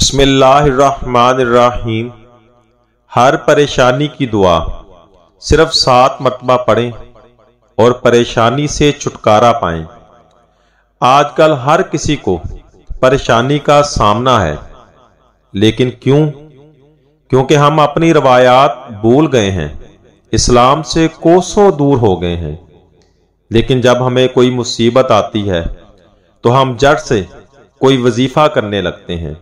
बसमिल्लाम हर परेशानी की दुआ सिर्फ सात मरतबा पढ़ें और परेशानी से छुटकारा पाएं। आजकल हर किसी को परेशानी का सामना है लेकिन क्यों क्योंकि हम अपनी रवायात भूल गए हैं इस्लाम से कोसों दूर हो गए हैं लेकिन जब हमें कोई मुसीबत आती है तो हम जड़ से कोई वजीफा करने लगते हैं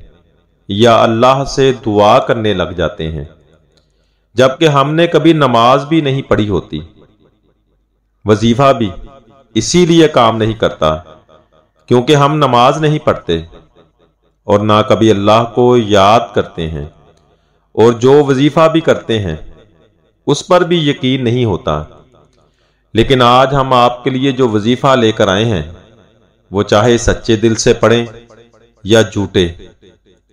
या अल्लाह से दुआ करने लग जाते हैं जबकि हमने कभी नमाज भी नहीं पढ़ी होती वजीफा भी इसीलिए काम नहीं करता क्योंकि हम नमाज नहीं पढ़ते और ना कभी अल्लाह को याद करते हैं और जो वजीफा भी करते हैं उस पर भी यकीन नहीं होता लेकिन आज हम आपके लिए जो वजीफा लेकर आए हैं वो चाहे सच्चे दिल से पढ़ें या झूठे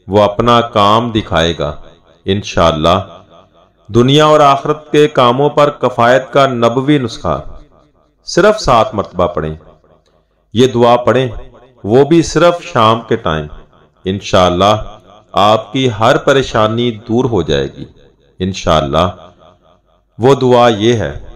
वो अपना काम दिखाएगा इन दुनिया और आखरत के कामों पर कफायत का नबवी नुस्खा सिर्फ सात मरतबा पढ़ें ये दुआ पढ़ें वो भी सिर्फ शाम के टाइम इन आपकी हर परेशानी दूर हो जाएगी इनशाला वो दुआ ये है